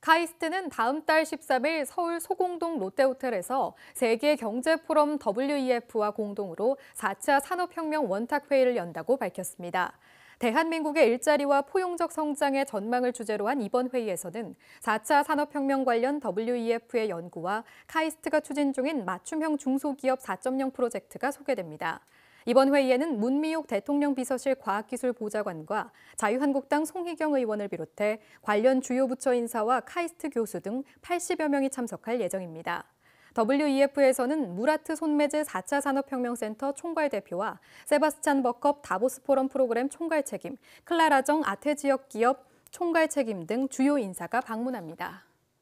카이스트는 다음 달 13일 서울 소공동 롯데호텔에서 세계 경제 포럼 WEF와 공동으로 4차 산업혁명 원탁회의를 연다고 밝혔습니다. 대한민국의 일자리와 포용적 성장의 전망을 주제로 한 이번 회의에서는 4차 산업혁명 관련 WEF의 연구와 카이스트가 추진 중인 맞춤형 중소기업 4.0 프로젝트가 소개됩니다. 이번 회의에는 문미옥 대통령 비서실 과학기술 보좌관과 자유한국당 송희경 의원을 비롯해 관련 주요 부처 인사와 카이스트 교수 등 80여 명이 참석할 예정입니다. WEF에서는 무라트 손매제 4차 산업혁명센터 총괄대표와 세바스찬 버컵 다보스 포럼 프로그램 총괄 책임, 클라라정 아태 지역 기업 총괄 책임 등 주요 인사가 방문합니다.